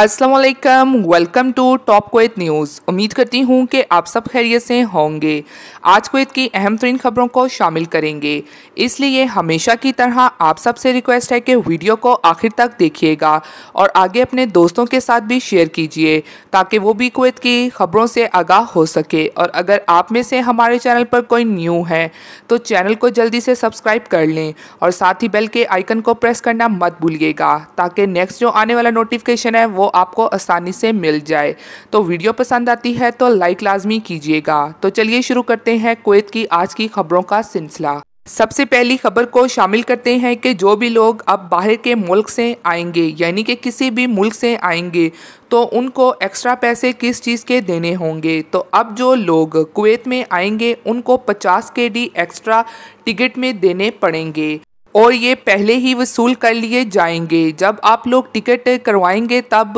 असलकम welcome to top कोत news उम्मीद करती हूँ कि आप सब खैरियत से होंगे आज कोत की अहम तरीन खबरों को शामिल करेंगे इसलिए हमेशा की तरह आप सब से रिक्वेस्ट है कि वीडियो को आखिर तक देखिएगा और आगे अपने दोस्तों के साथ भी शेयर कीजिए ताकि वो भी कोत की खबरों से आगाह हो सके और अगर आप में से हमारे चैनल पर कोई न्यू है तो चैनल को जल्दी से सब्सक्राइब कर लें और साथ ही बेल के आइकन को प्रेस करना मत भूलिएगा ताकि नेक्स्ट जो आने वाला नोटिफिकेशन है वो वो आपको आसानी से मिल जाए तो वीडियो पसंद आती है तो लाइक लाजमी कीजिएगा तो चलिए शुरू करते हैं कुवैत की आज की खबरों का सिलसिला सबसे पहली खबर को शामिल करते हैं कि जो भी लोग अब बाहर के मुल्क से आएंगे यानी कि किसी भी मुल्क से आएंगे तो उनको एक्स्ट्रा पैसे किस चीज़ के देने होंगे तो अब जो लोग कुवैत में आएंगे उनको 50 के डी एक्स्ट्रा टिकट में देने पड़ेंगे और ये पहले ही वसूल कर लिए जाएंगे जब आप लोग टिकट करवाएंगे तब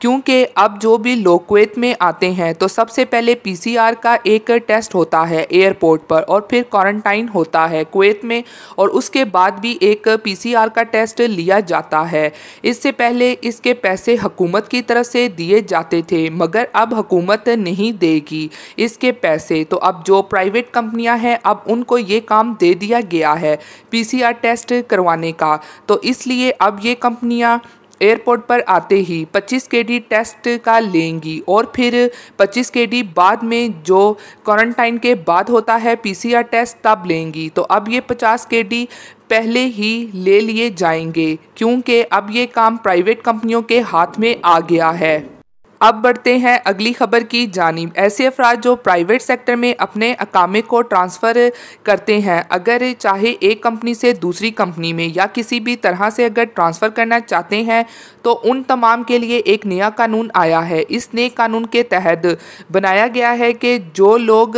क्योंकि अब जो भी लोग कुवैत में आते हैं तो सबसे पहले पीसीआर का एक टेस्ट होता है एयरपोर्ट पर और फिर क्वारंटाइन होता है कुवैत में और उसके बाद भी एक पीसीआर का टेस्ट लिया जाता है इससे पहले इसके पैसे हकूमत की तरफ से दिए जाते थे मगर अब हुकूमत नहीं देगी इसके पैसे तो अब जो प्राइवेट कंपनियाँ हैं अब उनको ये काम दे दिया गया है पी टेस्ट टेस्ट करवाने का तो इसलिए अब ये कंपनियां एयरपोर्ट पर आते ही 25 के डी टेस्ट का लेंगी और फिर 25 के डी बाद में जो क्वारंटाइन के बाद होता है पीसीआर टेस्ट तब लेंगी तो अब ये 50 के डी पहले ही ले लिए जाएंगे क्योंकि अब ये काम प्राइवेट कंपनियों के हाथ में आ गया है अब बढ़ते हैं अगली खबर की जानब ऐसे अफराद जो प्राइवेट सेक्टर में अपने अकामे को ट्रांसफ़र करते हैं अगर चाहे एक कंपनी से दूसरी कंपनी में या किसी भी तरह से अगर ट्रांसफ़र करना चाहते हैं तो उन तमाम के लिए एक नया कानून आया है इस नए कानून के तहत बनाया गया है कि जो लोग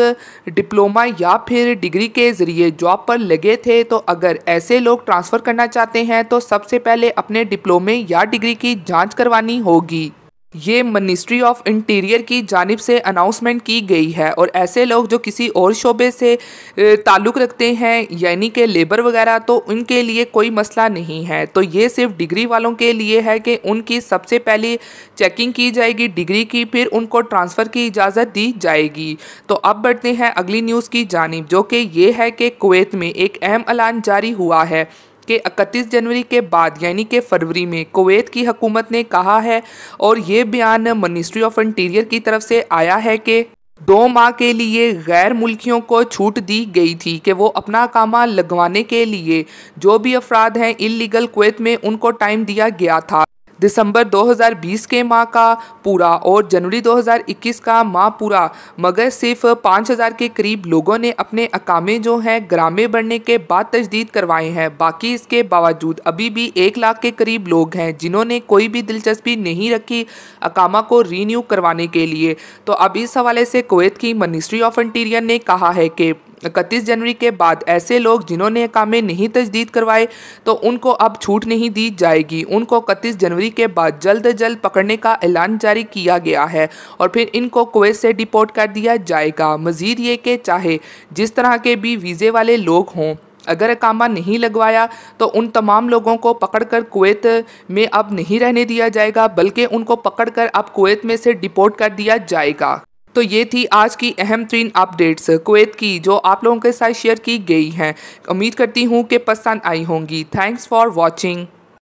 डिप्लोमा या फिर डिग्री के ज़रिए जॉब पर लगे थे तो अगर ऐसे लोग ट्रांसफ़र करना चाहते हैं तो सबसे पहले अपने डिप्लोमे या डिग्री की जाँच करवानी होगी ये मिनिस्ट्री ऑफ इंटीरियर की जानब से अनाउंसमेंट की गई है और ऐसे लोग जो किसी और शोबे से ताल्लुक़ रखते हैं यानी कि लेबर वगैरह तो उनके लिए कोई मसला नहीं है तो ये सिर्फ डिग्री वालों के लिए है कि उनकी सबसे पहले चेकिंग की जाएगी डिग्री की फिर उनको ट्रांसफ़र की इजाज़त दी जाएगी तो अब बढ़ते हैं अगली न्यूज़ की जानब जो कि ये है कि कुवैत में एक अहम ऐलान जारी हुआ है के 31 जनवरी के बाद यानी कि फरवरी में कुवैत की हकूमत ने कहा है और ये बयान मिनिस्ट्री ऑफ इंटीरियर की तरफ से आया है कि दो माह के लिए गैर मुल्कियों को छूट दी गई थी कि वो अपना कामा लगवाने के लिए जो भी अफराद हैं इलीगल कुवैत में उनको टाइम दिया गया था दिसंबर 2020 के माह का पूरा और जनवरी 2021 का माह पूरा मगर सिर्फ 5000 के करीब लोगों ने अपने अकामे जो हैं ग्रामे बढ़ने के बाद तजदीद करवाए हैं बाकी इसके बावजूद अभी भी एक लाख के करीब लोग हैं जिन्होंने कोई भी दिलचस्पी नहीं रखी अकामा को रीन्यू करवाने के लिए तो अब इस हवाले से कोवैत की मिनिस्ट्री ऑफ इंटीरियर ने कहा है कि इकतीस जनवरी के बाद ऐसे लोग जिन्होंने कामें नहीं तजदीद करवाए तो उनको अब छूट नहीं दी जाएगी उनको इकतीस जनवरी के बाद जल्द जल्द पकड़ने का ऐलान जारी किया गया है और फिर इनको कुवैत से डिपोर्ट कर दिया जाएगा मजीद ये कि चाहे जिस तरह के भी वीज़े वाले लोग हों अगर अकामा नहीं लगवाया तो उन तमाम लोगों को पकड़कर कुवैत में अब नहीं रहने दिया जाएगा बल्कि उनको पकड़कर अब कुवैत में से डिपोर्ट कर दिया जाएगा तो ये थी आज की अहम तरीन अपडेट्स कुवैत की जो आप लोगों के साथ शेयर की गई हैं उम्मीद करती हूँ कि पसंद आई होंगी थैंक्स फॉर वॉचिंग